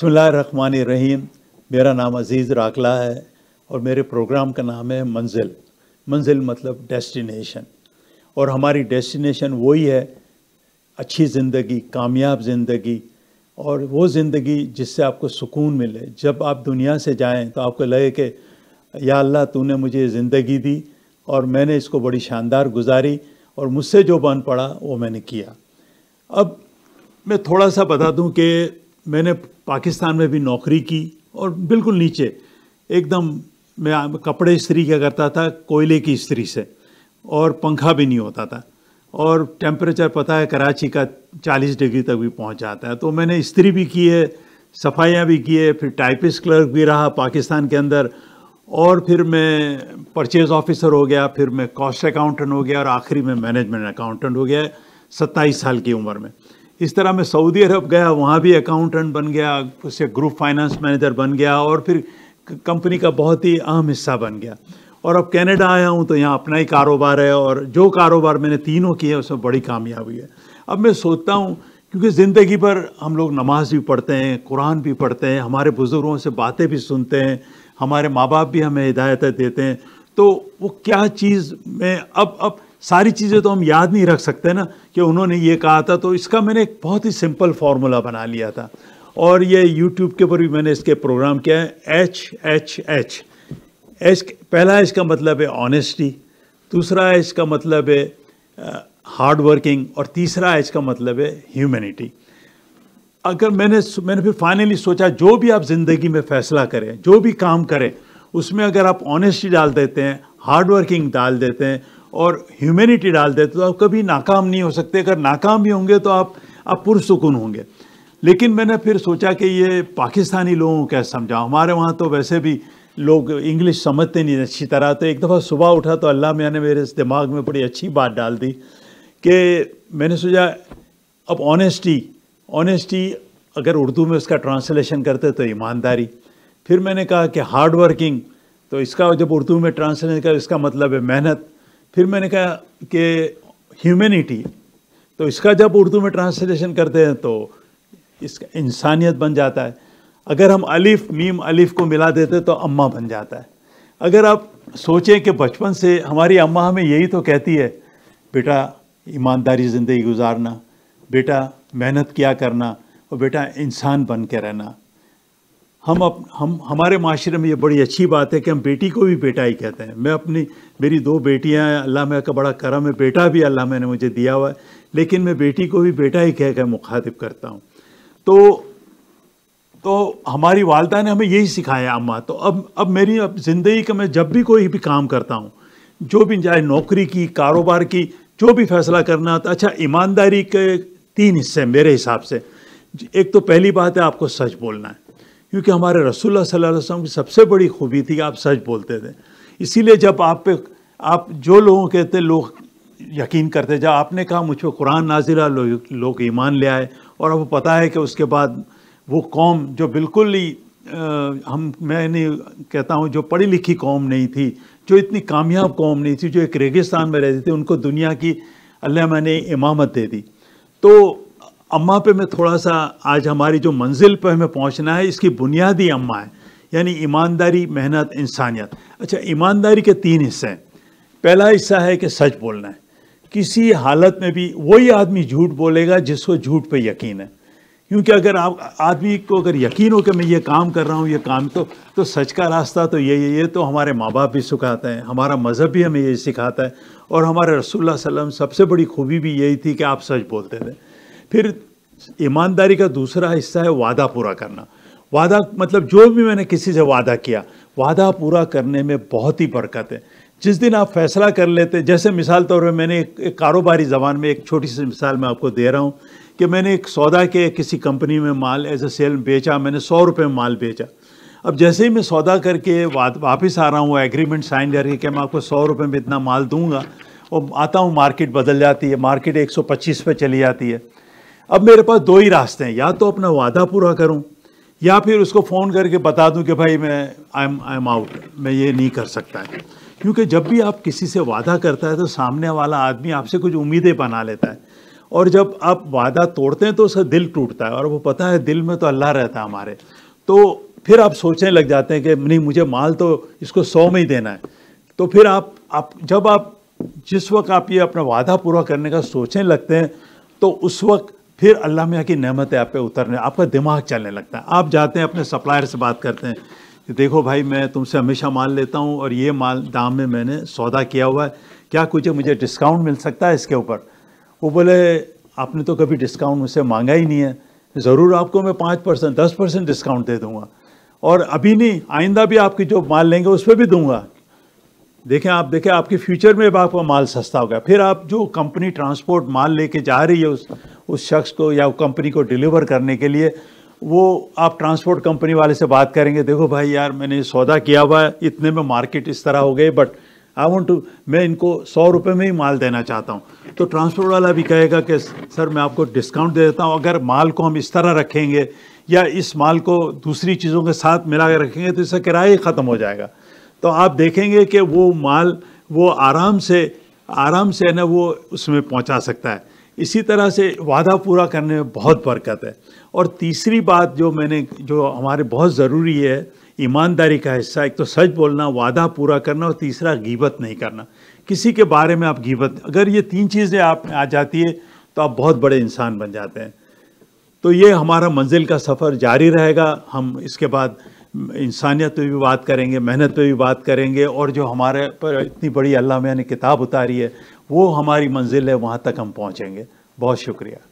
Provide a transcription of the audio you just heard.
बसमान रहीम मेरा नाम अज़ीज़ राकला है और मेरे प्रोग्राम का नाम है मंजिल मंजिल मतलब डेस्टिनेशन और हमारी डेस्टिनेशन वही है अच्छी ज़िंदगी कामयाब ज़िंदगी और वो ज़िंदगी जिससे आपको सुकून मिले जब आप दुनिया से जाएं तो आपको लगे कि या अल्लाह तूने मुझे ज़िंदगी दी और मैंने इसको बड़ी शानदार गुजारी और मुझसे जो बन पड़ा वो मैंने किया अब मैं थोड़ा सा बता दूं कि मैंने पाकिस्तान में भी नौकरी की और बिल्कुल नीचे एकदम मैं कपड़े इस्त्री क्या करता था कोयले की इस्त्री से और पंखा भी नहीं होता था और टेम्परेचर पता है कराची का 40 डिग्री तक भी पहुंच जाता है तो मैंने इस्त्री भी की है सफाइयाँ भी की है फिर टाइपिस्ट क्लर्क भी रहा पाकिस्तान के अंदर और फिर मैं परचेज ऑफिसर हो गया फिर मैं कॉस्ट अकाउंटेंट हो गया और आखिरी में मैनेजमेंट अकाउंटेंट हो गया सत्ताईस साल की उम्र में इस तरह मैं सऊदी अरब गया वहाँ भी अकाउंटेंट बन गया उससे ग्रुप फाइनेंस मैनेजर बन गया और फिर कंपनी का बहुत ही अहम हिस्सा बन गया और अब कनाडा आया हूँ तो यहाँ अपना ही कारोबार है और जो कारोबार मैंने तीनों किए उसमें बड़ी कामयाबी है अब मैं सोचता हूँ क्योंकि ज़िंदगी भर हम लोग नमाज भी पढ़ते हैं कुरान भी पढ़ते हैं हमारे बुज़ुर्गों से बातें भी सुनते हैं हमारे माँ बाप भी हमें हिदायतें देते हैं तो वो क्या चीज़ में अब अब सारी चीज़ें तो हम याद नहीं रख सकते ना कि उन्होंने ये कहा था तो इसका मैंने एक बहुत ही सिंपल फार्मूला बना लिया था और ये यूट्यूब के ऊपर भी मैंने इसके प्रोग्राम किया है एच एच एच एच पहला इसका मतलब है ऑनेस्टी दूसरा इसका मतलब है हार्ड वर्किंग और तीसरा इसका मतलब है ह्यूमैनिटी अगर मैंने मैंने फिर फाइनली सोचा जो भी आप ज़िंदगी में फैसला करें जो भी काम करें उसमें अगर आप ऑनेस्टी डाल देते हैं हार्ड वर्किंग डाल देते हैं और ह्यूमैनिटी डाल देते तो आप कभी नाकाम नहीं हो सकते अगर नाकाम भी होंगे तो आप आप पुरसकून होंगे लेकिन मैंने फिर सोचा कि ये पाकिस्तानी लोगों को कैसे समझाऊँ हमारे वहाँ तो वैसे भी लोग इंग्लिश समझते नहीं अच्छी तरह तो एक दफ़ा सुबह उठा तो अल्लाह ने मेरे दिमाग में बड़ी अच्छी बात डाल दी कि मैंने सोचा अब ऑनेस्टी ऑनेस्टी अगर उर्दू में उसका ट्रांसलेशन करते तो ईमानदारी फिर मैंने कहा कि हार्ड वर्किंग तो इसका जब उर्दू में ट्रांसलेशन कर इसका मतलब है मेहनत फिर मैंने कहा कि ह्यूमेनिटी तो इसका जब उर्दू में ट्रांसलेशन करते हैं तो इसका इंसानियत बन जाता है अगर हम अलिफ मीम अलिफ को मिला देते तो अम्मा बन जाता है अगर आप सोचें कि बचपन से हमारी अम्मा हमें यही तो कहती है बेटा ईमानदारी ज़िंदगी गुजारना बेटा मेहनत किया करना और बेटा इंसान बन के रहना हम अप, हम हमारे माशरे में ये बड़ी अच्छी बात है कि हम बेटी को भी बेटा ही कहते हैं मैं अपनी मेरी दो बेटियाँ हैं अल्लाह में का बड़ा करम है बेटा भी अल्लाह मैंने मुझे दिया हुआ है लेकिन मैं बेटी को भी बेटा ही कहकर मुखातिब करता हूँ तो तो हमारी वालदा ने हमें यही सिखाया अम्मा तो अब अब मेरी अब ज़िंदगी का मैं जब भी कोई भी काम करता हूँ जो भी चाहे नौकरी की कारोबार की जो भी फैसला करना होता तो अच्छा ईमानदारी के तीन हिस्से मेरे हिसाब से एक तो पहली बात है आपको सच बोलना है क्योंकि हमारे रसूल सल्लल्लाहु अलैहि वसल्लम की सबसे बड़ी खूबी थी कि आप सच बोलते थे इसीलिए जब आप पे आप जो लोगों कहते लोग यकीन करते जब आपने कहा मुझ पर कुरान नाजिला लोग लो ईमान ले आए और अब पता है कि उसके बाद वो कौम जो बिल्कुल ही आ, हम मैं नहीं कहता हूँ जो पढ़ी लिखी कौम नहीं थी जो इतनी कामयाब कौम नहीं थी जो एक रेगिस्तान में रहती थी उनको दुनिया की अल्लाह मैंने इमामत दे दी तो अम्मा पे मैं थोड़ा सा आज हमारी जो मंजिल पे हमें पहुंचना है इसकी बुनियादी अम्मा है यानी ईमानदारी मेहनत इंसानियत अच्छा ईमानदारी के तीन हिस्से हैं पहला हिस्सा है कि सच बोलना है किसी हालत में भी वही आदमी झूठ बोलेगा जिसको झूठ पे यकीन है क्योंकि अगर आप आदमी को अगर यकीन हो कि मैं ये काम कर रहा हूँ ये काम तो तो सच का रास्ता तो यही है ये तो हमारे माँ बाप भी सिखाते हैं हमारा मज़हब भी हमें यही सिखाता है और हमारे रसोल्ला वसम सबसे बड़ी खूबी भी यही थी कि आप सच बोलते थे फिर ईमानदारी का दूसरा हिस्सा है वादा पूरा करना वादा मतलब जो भी मैंने किसी से वादा किया वादा पूरा करने में बहुत ही बरकत है जिस दिन आप फैसला कर लेते जैसे मिसाल तौर पर मैंने एक, कारोबारी ज़बान में एक छोटी सी मिसाल मैं आपको दे रहा हूँ कि मैंने एक सौदा के किसी कंपनी में माल एज ए सेल बेचा मैंने सौ रुपये में माल बेचा अब जैसे ही मैं सौदा करके वापस आ रहा हूँ एग्रीमेंट साइन करके कि मैं आपको सौ रुपये में इतना माल दूंगा और आता हूँ मार्केट बदल जाती है मार्केट 125 पे चली जाती है अब मेरे पास दो ही रास्ते हैं या तो अपना वादा पूरा करूं या फिर उसको फ़ोन करके बता दूं कि भाई मैं I am I am out मैं ये नहीं कर सकता है क्योंकि जब भी आप किसी से वादा करता है तो सामने वाला आदमी आपसे कुछ उम्मीदें बना लेता है और जब आप वादा तोड़ते हैं तो उसका दिल टूटता है और वो पता है दिल में तो अल्लाह रहता है हमारे तो फिर आप सोचने लग जाते हैं कि नहीं मुझे माल तो इसको सौ में ही देना है तो फिर आप आप जब आप जिस वक्त आप ये अपना वादा पूरा करने का सोचने लगते हैं तो उस वक्त फिर अल्लाह में की नमतें आप पे उतरने आपका दिमाग चलने लगता है आप जाते हैं अपने सप्लायर से बात करते हैं कि देखो भाई मैं तुमसे हमेशा माल लेता हूँ और ये माल दाम में मैंने सौदा किया हुआ है क्या कुछ मुझे डिस्काउंट मिल सकता है इसके ऊपर वो बोले आपने तो कभी डिस्काउंट मुझसे मांगा ही नहीं है ज़रूर आपको मैं पाँच परसेंट दस परसेंट डिस्काउंट दे दूँगा और अभी नहीं आइंदा भी आपकी जो माल लेंगे उस पर भी दूंगा देखें आप देखें आपके फ्यूचर में भी आपका माल सस्ता होगा फिर आप जो कंपनी ट्रांसपोर्ट माल लेके जा रही है उस उस शख्स को या कंपनी को डिलीवर करने के लिए वो आप ट्रांसपोर्ट कंपनी वाले से बात करेंगे देखो भाई यार मैंने सौदा किया हुआ है इतने में मार्केट इस तरह हो गई बट आई वॉन्ट टू मैं इनको सौ रुपये में ही माल देना चाहता हूँ तो ट्रांसपोर्ट वाला भी कहेगा कि सर मैं आपको डिस्काउंट दे देता हूँ अगर माल को हम इस तरह रखेंगे या इस माल को दूसरी चीज़ों के साथ मिला के रखेंगे तो इसका किराया ही ख़त्म हो जाएगा तो आप देखेंगे कि वो माल वो आराम से आराम से है ना वो उसमें पहुँचा सकता है इसी तरह से वादा पूरा करने में बहुत बरकत है और तीसरी बात जो मैंने जो हमारे बहुत ज़रूरी है ईमानदारी का हिस्सा एक तो सच बोलना वादा पूरा करना और तीसरा गीबत नहीं करना किसी के बारे में आप गीबत अगर ये तीन चीज़ें आप आ जाती है तो आप बहुत बड़े इंसान बन जाते हैं तो ये हमारा मंजिल का सफ़र जारी रहेगा हम इसके बाद इंसानियत पे भी बात करेंगे मेहनत पे भी बात करेंगे और जो हमारे पर इतनी बड़ी अल्लाह ने किताब उतारी है वो हमारी मंजिल है वहाँ तक हम पहुँचेंगे बहुत शुक्रिया